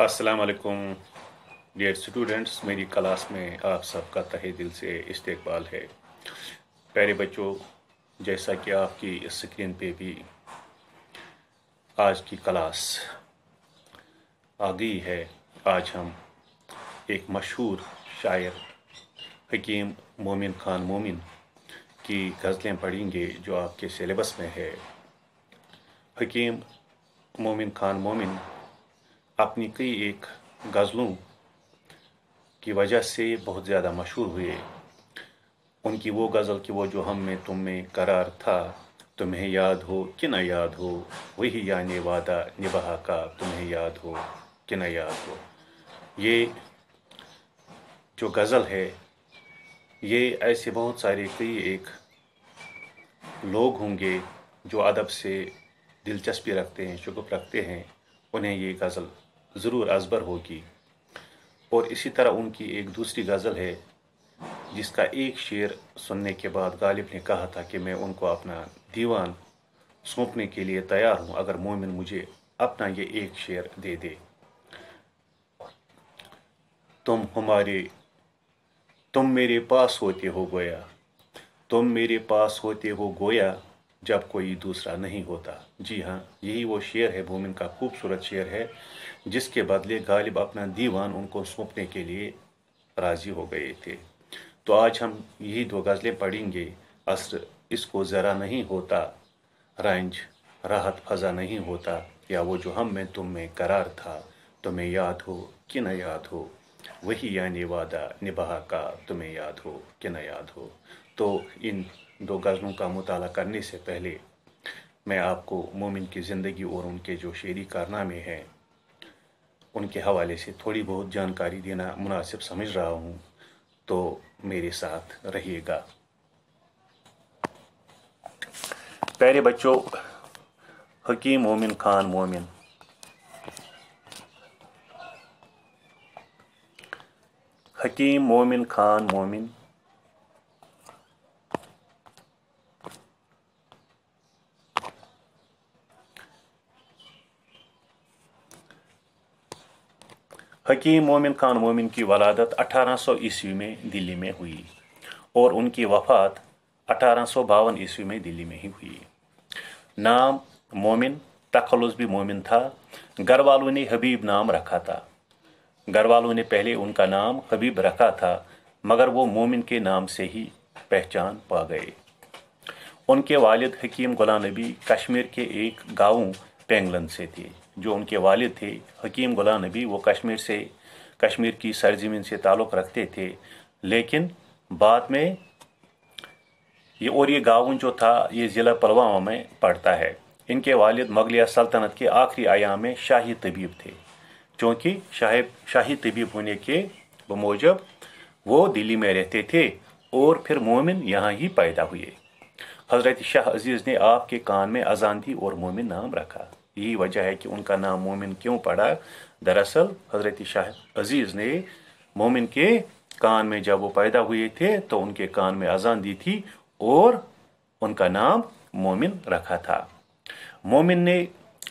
असलकम dear students मेरी class में आप सबका तहे दिल से इस्तकबाल है प्यारे बच्चों जैसा कि आपकी स्क्रीन पे भी आज की क्लास आ गई है आज हम एक मशहूर शायर हकीम मोमिन खान मोमिन की गज़लें पढ़ेंगे जो आपके सिलेबस में है हकीम मोमिन खान मोमिन अपनी कई एक गज़लों की वजह से बहुत ज़्यादा मशहूर हुए उनकी वो गज़ल कि वो जो हम में तुम में करार था तुम्हें याद हो कि न याद हो वही यानि वादा निबहा का तुम्हें याद हो कि न याद हो ये जो गज़ल है ये ऐसे बहुत सारे कई एक लोग होंगे जो अदब से दिलचस्पी रखते हैं शुक्र रखते हैं उन्हें ये गज़ल ज़रूर असबर होगी और इसी तरह उनकी एक दूसरी गज़ल है जिसका एक शेर सुनने के बाद गालिब ने कहा था कि मैं उनको अपना दीवान सौंपने के लिए तैयार हूँ अगर मोमिन मुझे अपना ये एक शेर दे दे तुम हमारे तुम मेरे पास होते हो गोया तुम मेरे पास होते हो गोया जब कोई दूसरा नहीं होता जी हाँ यही वो शेर है भूमिन का खूबसूरत शेर है जिसके बदले गालिब अपना दीवान उनको सौंपने के लिए राज़ी हो गए थे तो आज हम यही दो गज़लें पढ़ेंगे असर इसको ज़रा नहीं होता रंज राहत फजा नहीं होता या वो जो हम में तुम में करार था तुम्हें याद हो कि न याद हो वही यानी वादा निभा का तुम्हें याद हो कि न याद हो तो इन दो गज़लों का मताल करने से पहले मैं आपको मोमिन की ज़िंदगी और उनके जो शेरी कारनामे हैं उनके हवाले से थोड़ी बहुत जानकारी देना मुनासिब समझ रहा हूँ तो मेरे साथ रहिएगा प्यारे बच्चों हकीम मोमिन खान मोमिन हकीम मोमिन खान मोमिन हकीम मोमिन खान मोमिन की वलादत 1800 ईस्वी में दिल्ली में हुई और उनकी वफ़ात अठारह ईस्वी में दिल्ली में ही हुई नाम मोमिन तखलुस भी मोमिन था घर वालों ने हबीब नाम रखा था घर वालों ने पहले उनका नाम हबीब रखा था मगर वो मोमिन के नाम से ही पहचान पा गए उनके वालिद हकीम गुलाम नबी कश्मीर के एक गाँव पेंगलन से थे जो उनके वालिद थे हकीम गुलाम नबी वो कश्मीर से कश्मीर की सरजमीन से ताल्लुक़ रखते थे लेकिन बाद में ये और ये गाउन जो था ये ज़िला पलवामा में पड़ता है इनके वालिद मगलिया सल्तनत के आखिरी आयाम में शाही तबीब थे चूँकि शाहिब शाही तबीब होने के बमूजब वो दिल्ली में रहते थे और फिर मोमिन यहाँ ही पैदा हुए हज़रत शाह अजीज़ ने आपके कान में अजान दी और मोमिन नाम रखा यही वजह है कि उनका नाम मोमिन क्यों पड़ा दरअसल हज़रत शाह अज़ीज़ ने मोमिन के कान में जब वो पैदा हुए थे तो उनके कान में अजान दी थी और उनका नाम मोमिन रखा था मोमिन ने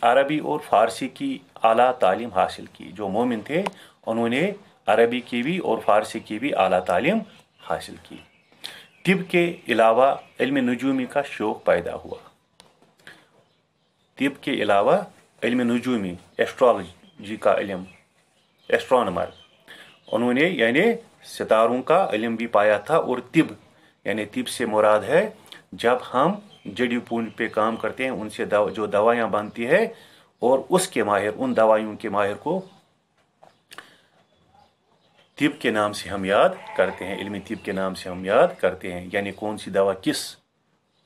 अरबी और फ़ारसी की आला तालीम हासिल की जो मोमिन थे उन्होंने अरबी की भी और फ़ारसी की भी आला तालीम हासिल की तिब के अलावा इल्म नजूमी का शौक़ पैदा हुआ तिब के अलावा इलम नजूमी एस्ट्रोलॉजी का इलम एस्ट्रॉनमर उन्होंने यानी सितारों का इलम भी पाया था और तिब यानी तिब से मुराद है जब हम जड़ी बूटी पे काम करते हैं उनसे दव, जो दवाइयाँ बनती है और उसके माहिर उन दवाइयों के माहिर को तिब के नाम से हम याद करते हैं इलमी तिब के नाम से हम याद करते हैं यानी कौन सी दवा किस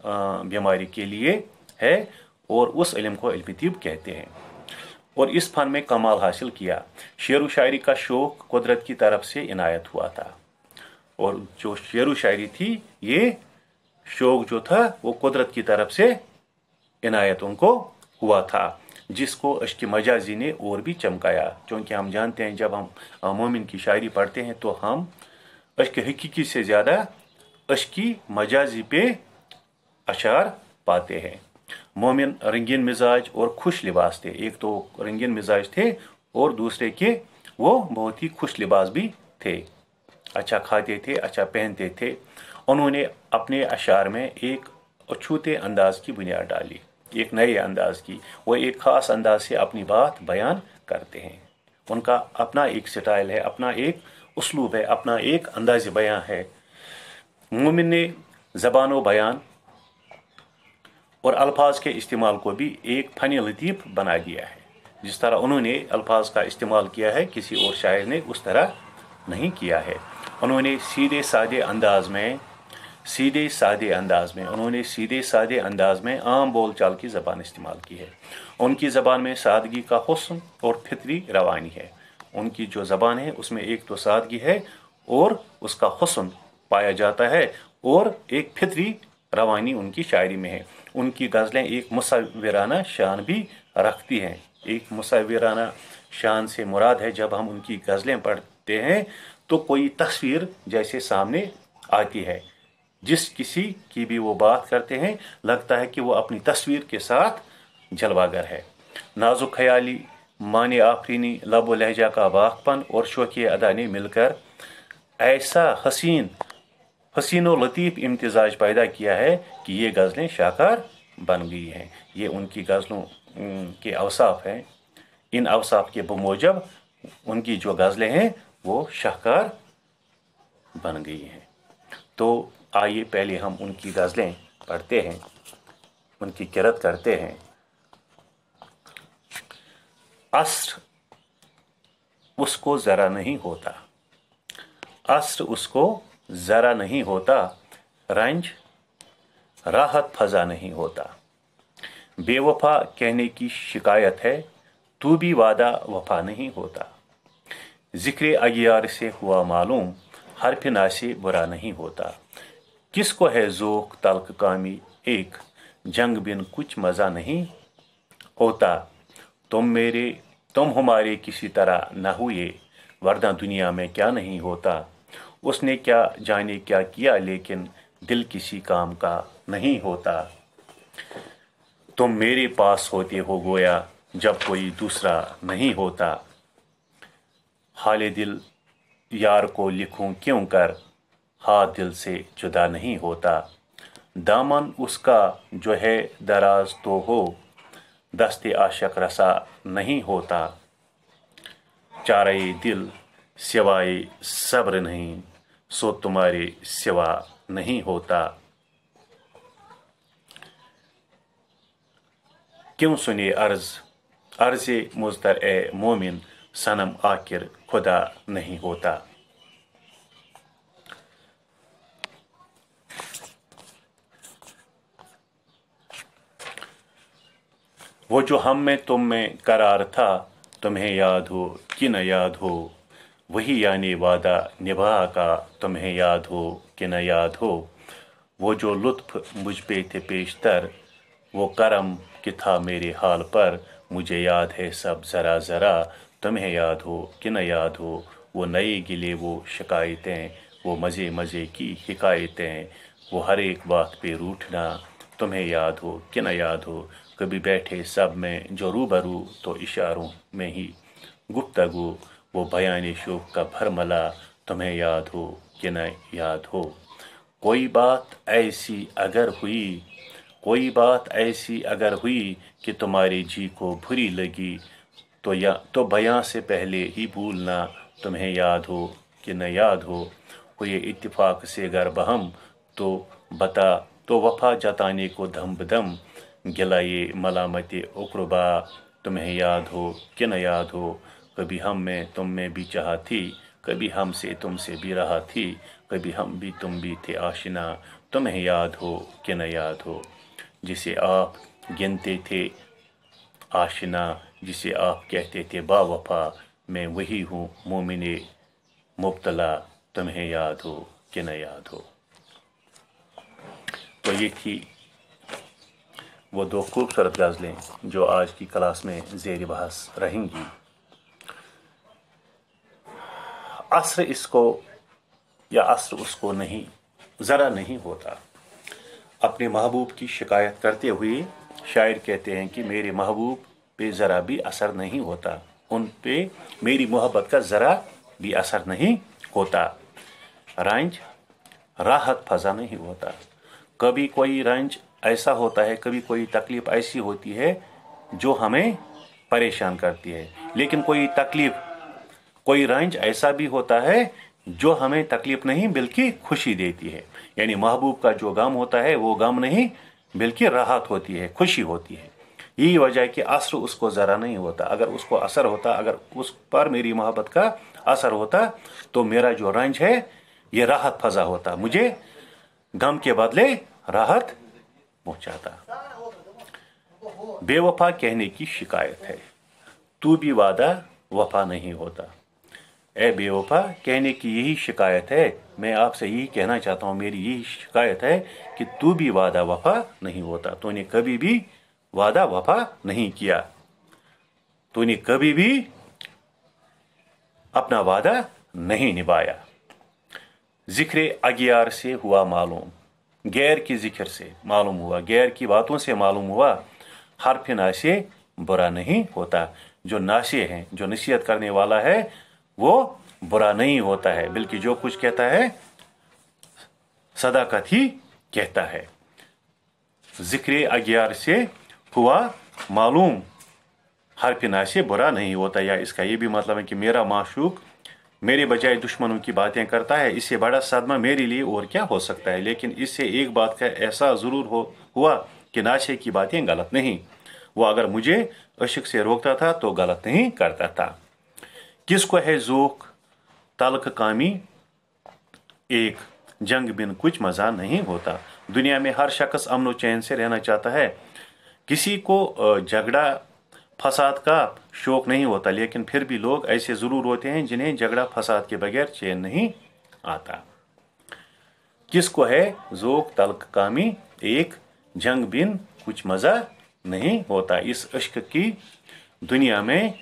बीमारी के लिए है और उस इलम को इल्म कहते हैं और इस फन में कमाल हासिल किया शेर व शायरी का शौक़ कुदरत की तरफ से इनायत हुआ था और जो शेर व शायरी थी ये शौक़ जो था वो कुदरत की तरफ से इनायत उनको हुआ था जिसको अश्क मजाजी ने और भी चमकाया क्योंकि हम जानते हैं जब हम मोमिन की शायरी पढ़ते हैं तो हम अश्क हकीकी से ज़्यादा अश्की मजाजी पे अशार पाते हैं मोमिन रंगीन मिजाज और खुश लिबास थे एक तो रंगीन मिजाज थे और दूसरे के वो बहुत ही खुश लिबास भी थे अच्छा खाते थे अच्छा पहनते थे उन्होंने अपने अशार में एक अछूते अंदाज की बुनियाद डाली एक नए अंदाज की वो एक ख़ास अंदाज से अपनी बात बयान करते हैं उनका अपना एक स्टाइल है अपना एक उसलूब है अपना एक अंदाज बयां है मोमिन ने ज़बान बयान और अल्फाज के इस्तेमाल को भी एक फ़न लतीफ़ बना दिया है जिस तरह उन्होंने अल्फाज का इस्तेमाल किया है किसी और शायर ने उस तरह नहीं किया है उन्होंने सीधे सादे अंदाज में सीधे सादे अंदाज में उन्होंने सीधे सादे अंदाज में आम बोलचाल की ज़बान इस्तेमाल की है उनकी ज़बान में सादगी का हसन और फितरी रवानी है उनकी जो ज़बान है उसमें एक तो सादगी है और उसका हसन पाया जाता है और एक फितरी रवानी उनकी शायरी में है उनकी गज़लें एक मुसविराना शान भी रखती हैं एक मुसविराना शान से मुराद है जब हम उनकी गज़लें पढ़ते हैं तो कोई तस्वीर जैसे सामने आती है जिस किसी की भी वो बात करते हैं लगता है कि वो अपनी तस्वीर के साथ जलवागर है नाजुक ख्याली मान आफरीनी लब लहजा का वाकपन और शौक़ी अदा ने मिलकर ऐसा हसीन हसीन लतीफ़ इम्तजाज पैदा किया है कि ये गज़लें शाहकार बन गई हैं ये उनकी गज़लों के अवसाफ हैं इन अवसाफ के बमोजब उनकी जो गज़लें हैं वो शाहकार बन गई हैं तो आइए पहले हम उनकी गज़लें पढ़ते हैं उनकी किरत करते हैं अस्त्र उसको ज़रा नहीं होता अस्त्र उसको ज़रा नहीं होता रंज राहत फजा नहीं होता बेवफा कहने की शिकायत है तू भी वादा वफा नहीं होता ज़िक्र अगियार से हुआ मालूम हर फिना से बुरा नहीं होता किस को है जोक तलक कामी एक जंग बिन कुछ मज़ा नहीं होता तुम मेरे तुम हमारे किसी तरह न हुए वरना दुनिया में क्या नहीं होता उसने क्या जाने क्या किया लेकिन दिल किसी काम का नहीं होता तुम मेरे पास होते हो गोया जब कोई दूसरा नहीं होता हाल दिल यार को लिखूं क्यों कर हाथ दिल से जुदा नहीं होता दामन उसका जो है दराज तो हो दस्ते आशक रसा नहीं होता चारे दिल सिवाय सब्र नहीं सो तुम्हारी सेवा नहीं होता क्यों सुनी अर्ज अर्ज मुजतर ए मोमिन सनम आखिर खुदा नहीं होता वो जो हम में तुम में करार था तुम्हें याद हो कि न याद हो वही यानी वादा निभा का तुम्हें याद हो कि न याद हो वो जो लुत्फ मुझ पे थे पेशतर वो करम कि था मेरे हाल पर मुझे याद है सब ज़रा ज़रा तुम्हें याद हो कि न याद हो वो नए गिले वो शिकायतें वो मज़े मज़े की शिकायतें वो हर एक बात पे रूठना तुम्हें याद हो कि न याद हो कभी बैठे सब में जो रूबरू तो इशारों में ही गुप्तगु वो बयान शोक का भरमला तुम्हें याद हो कि न याद हो कोई बात ऐसी अगर हुई कोई बात ऐसी अगर हुई कि तुम्हारे जी को बुरी लगी तो या तो बयां से पहले ही भूलना तुम्हें याद हो कि न याद हो हुए इतफाक़ से अगर बहम तो बता तो वफा जताने को धम बदम गिलाए मलामत उकरबा तुम्हें याद हो कि न याद हो कभी हम में तुम में भी चाह थी कभी तुम से भी रहा थी कभी हम भी तुम भी थे आशना तुम्हें याद हो कि न याद हो जिसे आप गिनते थे आशना जिसे आप कहते थे बावफा मैं वही हूँ मोमिन मुबतला तुम्हें याद हो कि न याद हो तो ये थी वो दो खूबसूरत गज़लें जो आज की क्लास में जेर बहस रहेंगी असर इसको या असर उसको नहीं ज़रा नहीं होता अपने महबूब की शिकायत करते हुए शायर कहते हैं कि मेरे महबूब पे ज़रा भी असर नहीं होता उन पे मेरी मोहब्बत का ज़रा भी असर नहीं होता रंज राहत फजा नहीं होता कभी कोई रंज ऐसा होता है कभी कोई तकलीफ़ ऐसी होती है जो हमें परेशान करती है लेकिन कोई तकलीफ़ कोई रंज ऐसा भी होता है जो हमें तकलीफ नहीं बल्कि खुशी देती है यानी महबूब का जो गम होता है वो गम नहीं बल्कि राहत होती है खुशी होती है यही वजह है कि असर उसको ज़रा नहीं होता अगर उसको असर होता अगर उस पर मेरी मोहब्बत का असर होता तो मेरा जो रंज है ये राहत फजा होता मुझे गम के बदले राहत पहुंचाता बेवफा कहने की शिकायत है तू भी वादा वफा नहीं होता ए बेवफा कहने की यही शिकायत है मैं आपसे यही कहना चाहता हूँ मेरी यही शिकायत है कि तू भी वादा वफा नहीं होता तूने कभी भी वादा वफा नहीं किया तूने कभी भी अपना वादा नहीं निभाया जिक्र अगियार से हुआ मालूम गैर की जिक्र से मालूम हुआ गैर की बातों से मालूम हुआ हर नाशे बुरा नहीं होता जो नाशे हैं जो नसीहत करने वाला है वो बुरा नहीं होता है बल्कि जो कुछ कहता है सदाकत ही कहता है जिक्र अग्यार से हुआ मालूम हर पिना से बुरा नहीं होता या इसका ये भी मतलब है कि मेरा माशूक मेरे बजाय दुश्मनों की बातें करता है इससे बड़ा सदमा मेरे लिए और क्या हो सकता है लेकिन इससे एक बात का ऐसा ज़रूर हो हुआ कि नाशे की बातें गलत नहीं वो अगर मुझे अशक से रोकता था तो गलत नहीं करता था किस को है जोक तलक कामी एक जंग बिन कुछ मज़ा नहीं होता दुनिया में हर शख्स अमन व चैन से रहना चाहता है किसी को झगड़ा फसाद का शौक नहीं होता लेकिन फिर भी लोग ऐसे ज़रूर होते हैं जिन्हें झगड़ा फसाद के बगैर चैन नहीं आता किसको है जोक तलक कामी एक जंग बिन कुछ मज़ा नहीं होता इस इश्क की दुनिया में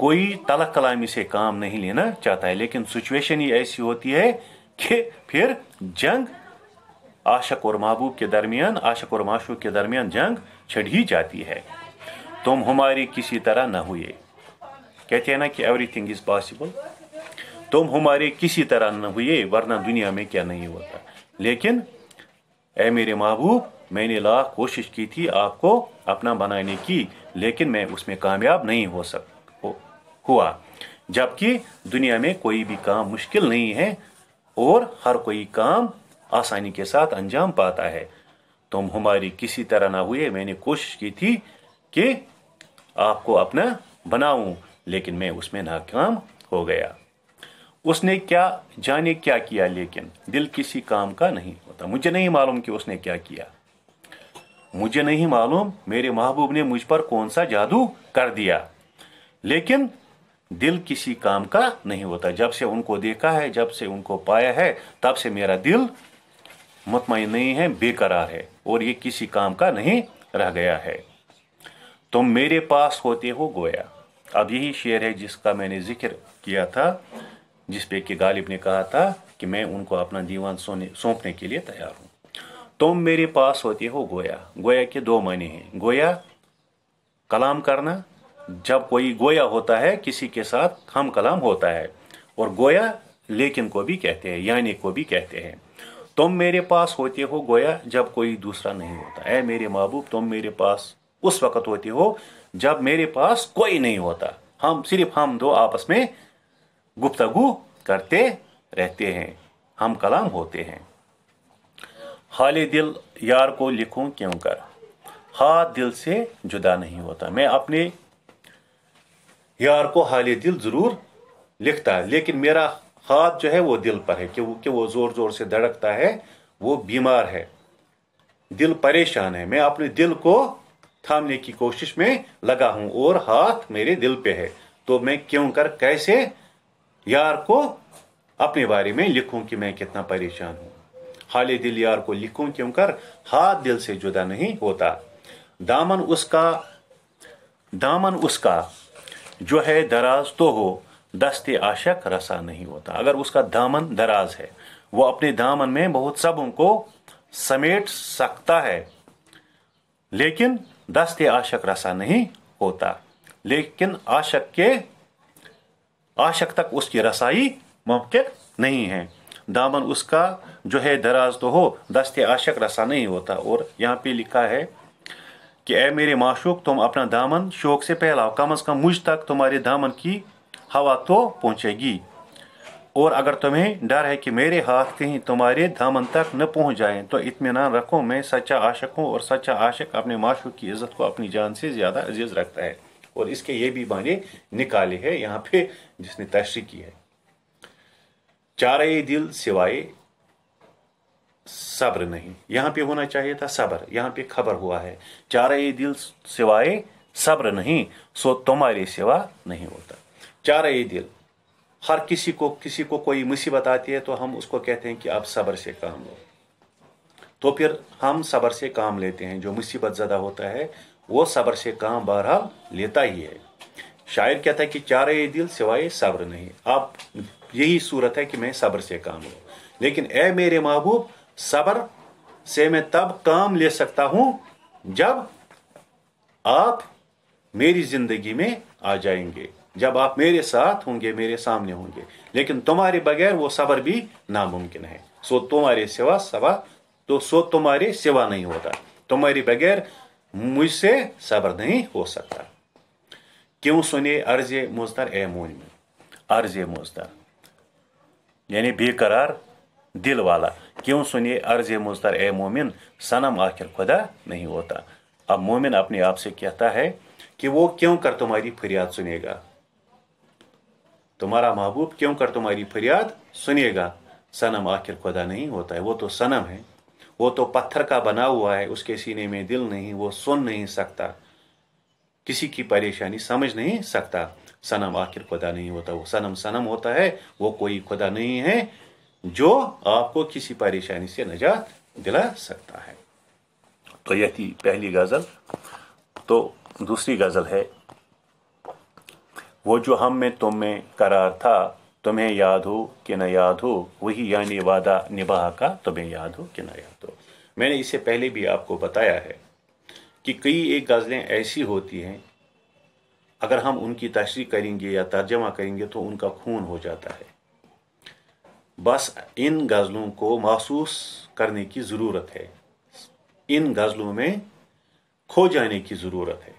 कोई तलक कलामी से काम नहीं लेना चाहता है लेकिन सिचुएशन ही ऐसी होती है कि फिर जंग आशक और महबूब के दरमियान आशक और माशूक के दरमियान जंग छिड़ ही जाती है तुम हमारी किसी तरह ना हुए कहते हैं ना कि एवरीथिंग इज़ पॉसिबल तुम हमारे किसी तरह न हुए वरना दुनिया में क्या नहीं होता लेकिन ए मेरे महबूब मैंने लाख कोशिश की थी आपको अपना बनाने की लेकिन मैं उसमें कामयाब नहीं हो सकता हुआ जबकि दुनिया में कोई भी काम मुश्किल नहीं है और हर कोई काम आसानी के साथ अंजाम पाता है तुम हमारी किसी तरह ना हुए मैंने कोशिश की थी कि आपको अपना बनाऊं लेकिन मैं उसमें नाकाम हो गया उसने क्या जाने क्या किया लेकिन दिल किसी काम का नहीं होता मुझे नहीं मालूम कि उसने क्या किया मुझे नहीं मालूम मेरे महबूब ने मुझ पर कौन सा जादू कर दिया लेकिन दिल किसी काम का नहीं होता जब से उनको देखा है जब से उनको पाया है तब से मेरा दिल मुतमिन नहीं है बेकरार है और ये किसी काम का नहीं रह गया है तुम मेरे पास होते हो गोया अब यही शेर है जिसका मैंने जिक्र किया था जिस पे कि गालिब ने कहा था कि मैं उनको अपना दीवान सोने सौंपने के लिए तैयार हूँ तुम मेरे पास होते हो गोया गोया के दो मायने हैं गोया कलाम करना जब कोई गोया होता है किसी के साथ हम कलाम होता है और गोया लेकिन को भी कहते हैं यानी को भी कहते हैं तुम मेरे पास होते हो गोया जब कोई दूसरा नहीं होता है मेरे महबूब तुम मेरे पास उस वक़्त होते हो जब मेरे पास कोई नहीं होता हम सिर्फ हम दो आपस में गुप्तगु करते रहते हैं हम कलाम होते हैं हाल दिल यार को लिखूं क्यों कर हाथ दिल से जुदा नहीं होता मैं अपने यार को हाल दिल ज़रूर लिखता है लेकिन मेरा हाथ जो है वो दिल पर है कि वो कि वो ज़ोर ज़ोर से धड़कता है वो बीमार है दिल परेशान है मैं अपने दिल को थामने की कोशिश में लगा हूँ और हाथ मेरे दिल पे है तो मैं क्यों कर कैसे यार को अपने बारे में लिखूं कि मैं कितना परेशान हूँ हाल दिल यार को लिखूं क्यों कर हाथ दिल से जुदा नहीं होता दामन उसका दामन उसका जो है दराज तो हो दस्त आशक रसा नहीं होता अगर उसका दामन दराज है वो अपने दामन में बहुत सब उनको समेट सकता है लेकिन दस्ते आशक रसा नहीं होता लेकिन आशक के आशक तक उसकी रसाई मुमकिन नहीं है दामन उसका जो है दराज तो हो दस्त आशक रसा नहीं होता और यहाँ पे लिखा है कि ए मेरे माशूक तुम अपना दामन शौक से फैलाओ कम अज़ कम मुझ तक तुम्हारे दामन की हवा तो पहुँचेगी और अगर तुम्हें डर है कि मेरे हाथ कहीं तुम्हारे दामन तक न पहुँच जाए तो इतमान रखो मैं सच्चा आशक हूँ और सच्चा आशक अपने माशूक की इज्जत को अपनी जान से ज़्यादा अजीज़ रखता है और इसके ये भी माने निकाले हैं यहाँ पे जिसने तशरी की है चार दिल सिवाए सब्र नहीं यहाँ पे होना चाहिए था सब्र यहाँ पे खबर हुआ है जा रहे दिल सिवाय सब्र नहीं सो तुम्हारे सिवा नहीं होता जा रहे दिल हर किसी को किसी को कोई मुसीबत आती है तो हम उसको कहते हैं कि आप सब्र से काम लो तो फिर हम सब्र से काम लेते हैं जो मुसीबत ज़्यादा होता है वो सब्र से काम बहरहाल लेता ही है शायर कहता है कि चार ये दिल सिवाय सब्र नहीं आप यही सूरत है कि मैं सब्र से काम लू लेकिन ए मेरे महबूब सबर से मैं तब काम ले सकता हूं जब आप मेरी जिंदगी में आ जाएंगे जब आप मेरे साथ होंगे मेरे सामने होंगे लेकिन तुम्हारे बगैर वो सबर भी नामुमकिन है सो तुम्हारे सिवा सवा तो सो तुम्हारे सिवा नहीं होता तुम्हारे बगैर मुझसे सबर नहीं हो सकता क्यों सुने अर्ज मुजतर ए में अर्ज मुजतर यानी बेकरार दिल वाला क्यों सुनिए अर्ज मुजतर ए मोमिन सनम आखिर खुदा नहीं होता अब मोमिन अपने आप से कहता है कि वो क्यों कर तुम्हारी फरियाद सुनेगा तुम्हारा महबूब क्यों कर तुम्हारी फरियाद सुनेगा सनम आखिर खुदा नहीं होता है वो तो सनम है वो तो पत्थर का बना हुआ है उसके सीने में दिल नहीं वो सुन नहीं सकता किसी की परेशानी समझ नहीं सकता सनम आखिर खुदा नहीं होता वो सनम सनम होता है वो कोई खुदा नहीं है जो आपको किसी परेशानी से नजात दिला सकता है तो यह थी पहली गज़ल तो दूसरी गज़ल है वो जो हम में तुम में करार था तुम्हें याद हो कि न याद हो वही यानी वादा निभा का तुम्हें याद हो कि न याद हो मैंने इससे पहले भी आपको बताया है कि कई एक गज़लें ऐसी होती हैं अगर हम उनकी तशरी करेंगे या तर्जमा करेंगे तो उनका खून हो जाता है बस इन गज़लों को महसूस करने की ज़रूरत है इन गज़लों में खो जाने की ज़रूरत है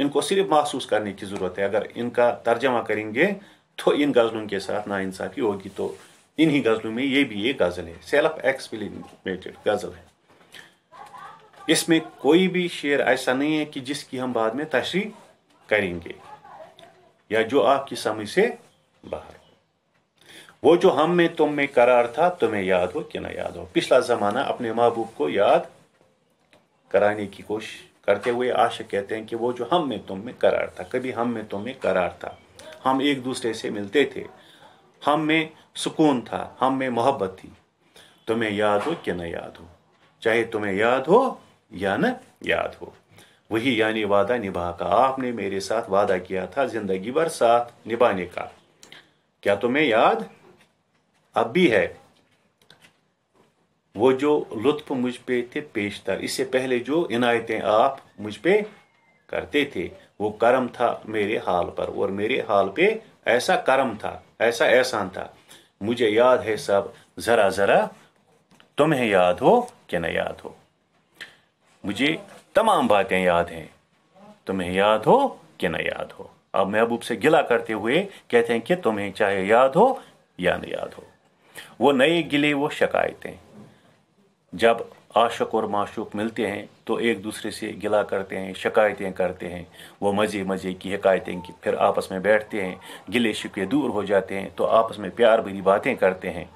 इनको सिर्फ महसूस करने की ज़रूरत है अगर इनका तर्जमा करेंगे तो इन गज़लों के साथ नाइंसाफ़ी होगी तो इन्हीं गज़लों में ये भी एक गज़ल है सेल्फ एक्सप्लेनेटेड गज़ल है इसमें कोई भी शेर ऐसा नहीं है कि जिसकी हम बाद में तशरी करेंगे या जो आपकी समझ से बाहर वो जो हम में तुम में करार था तुम्हें याद हो कि ना याद हो पिछला ज़माना अपने महबूब को याद कराने की कोशिश करते हुए आशिक कहते हैं कि वो जो हम में तुम में करार था कभी हम में तुम में करार था हम एक दूसरे से मिलते थे हम में सुकून था हम में मोहब्बत थी तुम्हें याद हो कि ना याद हो चाहे तुम्हें याद हो या न याद हो वही यानी वादा निभा का आपने मेरे साथ वादा किया था जिंदगी भर साथ निभाने का क्या तुम्हें याद अब भी है वो जो लुत्फ मुझ पे थे पेशतर इससे पहले जो इनायतें आप मुझ पे करते थे वो करम था मेरे हाल पर और मेरे हाल पे ऐसा करम था ऐसा एहसान था मुझे याद है सब ज़रा ज़रा तुम्हें याद हो कि ना याद हो मुझे तमाम बातें याद हैं तुम्हें याद हो कि ना याद हो अब महबूब से गिला करते हुए कहते हैं कि तुम्हें चाहे याद हो या न याद हो वो नए गिले वो शिकायतें जब आशक और माशूक मिलते हैं तो एक दूसरे से गिला करते हैं शिकायतें करते हैं वो मज़े मज़े की शिकायतें की फिर आपस में बैठते हैं गिले शिके दूर हो जाते हैं तो आपस में प्यार भरी बातें करते हैं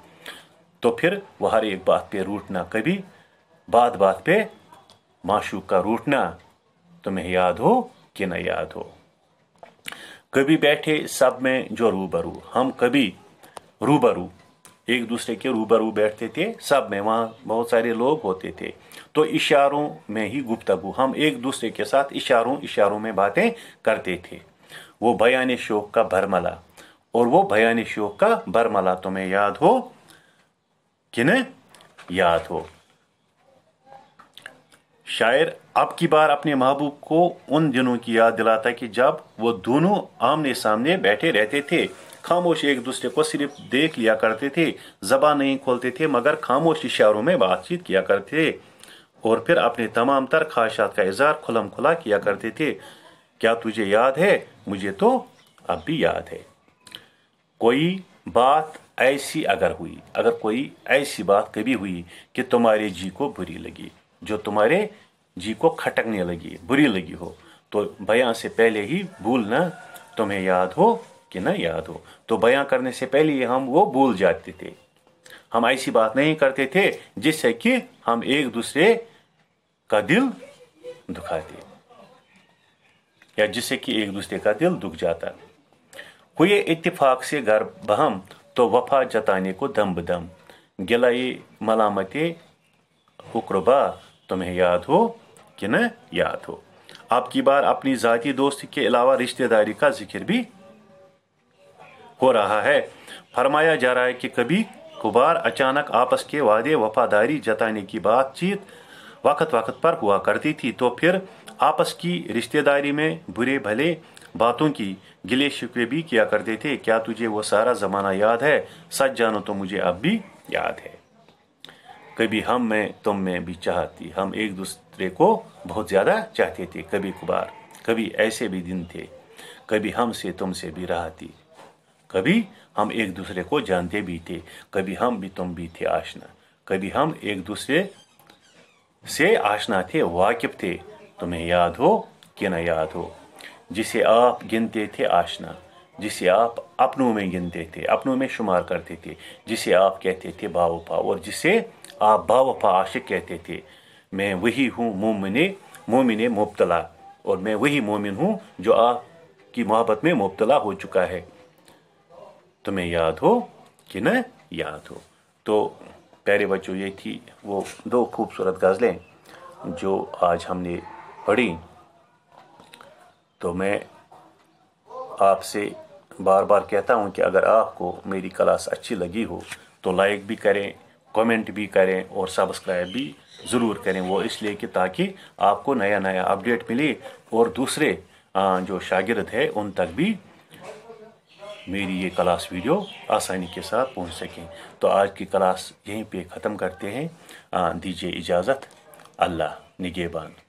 तो फिर वह हर एक बात पे रूठना कभी बात बात पे माशूक का रूठना तुम्हें याद हो कि न याद हो कभी बैठे सब में जो रूबरू हम कभी रूबरू एक दूसरे के रूबरू बैठते थे सब में वहाँ बहुत सारे लोग होते थे तो इशारों में ही गुप्तगु हम एक दूसरे के साथ इशारों इशारों में बातें करते थे वो भयान शोक का भरमला और वो भयान शोक का भरमला तुम्हें याद हो कि नहीं याद हो शायर अब की बार अपने महबूब को उन दिनों की याद दिलाता कि जब वो दोनों आमने सामने बैठे रहते थे खामोश एक दूसरे को सिर्फ देख लिया करते थे जबा नहीं खोलते थे मगर खामोश इशारों में बातचीत किया करते थे और फिर अपने तमाम तर ख्वाहिशात का इजहार खुलम खुला किया करते थे क्या तुझे याद है मुझे तो अब भी याद है कोई बात ऐसी अगर हुई अगर कोई ऐसी बात कभी हुई कि तुम्हारे जी को बुरी लगी जो तुम्हारे जी को खटकने लगी बुरी लगी हो तो बयान से पहले ही भूलना तुम्हें याद हो कि ना याद हो तो बयां करने से पहले हम वो भूल जाते थे हम ऐसी बात नहीं करते थे जिससे कि हम एक दूसरे का दिल दुखाते या जिससे कि एक दूसरे का दिल दुख जाता हुए इतफाक से घर बहम तो वफा जताने को दम बदम गिलाई मलामत हुक्रबा तुम्हें याद हो कि न याद हो आपकी बार अपनी ज़ाती दोस्ती के अलावा रिश्तेदारी का जिक्र भी हो रहा है फरमाया जा रहा है कि कभी कुबार अचानक आपस के वादे वफादारी जताने की बातचीत वक्त वक्त पर हुआ करती थी तो फिर आपस की रिश्तेदारी में बुरे भले बातों की गिले शिकवे भी किया करते थे क्या तुझे वो सारा ज़माना याद है सच जानो तो मुझे अब भी याद है कभी हम में तुम में भी चाहती हम एक दूसरे को बहुत ज़्यादा चाहते थे कभी कुबार कभी ऐसे भी दिन थे कभी हमसे तुमसे भी राहती कभी हम एक दूसरे को जानते भी थे कभी हम भी तुम भी थे आशना कभी हम एक दूसरे से आशना थे वाकिफ थे तुम्हें याद हो कि ना याद हो जिसे आप गिनते थे आशना जिसे आप अपनों में गिनते थे अपनों में शुमार करते थे जिसे आप कहते थे बावफा और जिसे आप बावफा आशिक कहते थे मैं वही हूँ मोमिन मोमिन मुबतला और मैं वही मोमिन हूँ जो आपकी मोहब्बत में मुबतला हो चुका है तुम्हें याद हो कि न याद हो तो प्यारे बच्चों ये थी वो दो खूबसूरत गज़लें जो आज हमने पढ़ी तो मैं आपसे बार बार कहता हूँ कि अगर आपको मेरी क्लास अच्छी लगी हो तो लाइक भी करें कमेंट भी करें और सब्सक्राइब भी ज़रूर करें वो इसलिए कि ताकि आपको नया नया अपडेट मिले और दूसरे जो शागिर्द है उन तक भी मेरी ये क्लास वीडियो आसानी के साथ पहुंच सकें तो आज की क्लास यहीं पे ख़त्म करते हैं दीजिए इजाज़त अल्लाह निगेबान